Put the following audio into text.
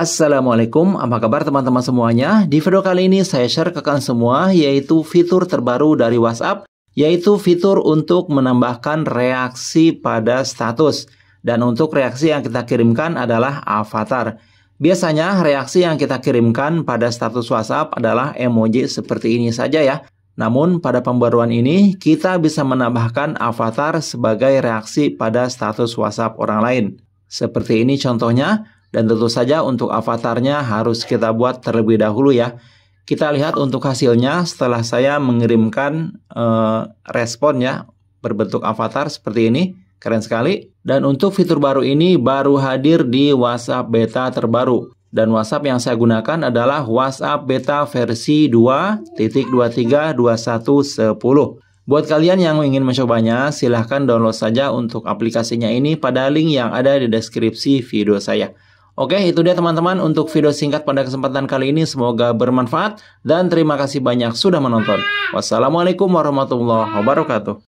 Assalamualaikum, apa kabar teman-teman semuanya? Di video kali ini saya share ke kalian semua yaitu fitur terbaru dari WhatsApp yaitu fitur untuk menambahkan reaksi pada status dan untuk reaksi yang kita kirimkan adalah avatar. Biasanya reaksi yang kita kirimkan pada status WhatsApp adalah emoji seperti ini saja ya. Namun pada pembaruan ini kita bisa menambahkan avatar sebagai reaksi pada status WhatsApp orang lain. Seperti ini contohnya, dan tentu saja untuk avatarnya harus kita buat terlebih dahulu ya. Kita lihat untuk hasilnya setelah saya mengirimkan e, respon ya berbentuk avatar seperti ini. Keren sekali. Dan untuk fitur baru ini baru hadir di WhatsApp beta terbaru. Dan WhatsApp yang saya gunakan adalah WhatsApp beta versi 2.232110. Buat kalian yang ingin mencobanya, silahkan download saja untuk aplikasinya ini pada link yang ada di deskripsi video saya. Oke, itu dia teman-teman untuk video singkat pada kesempatan kali ini. Semoga bermanfaat dan terima kasih banyak sudah menonton. Wassalamualaikum warahmatullahi wabarakatuh.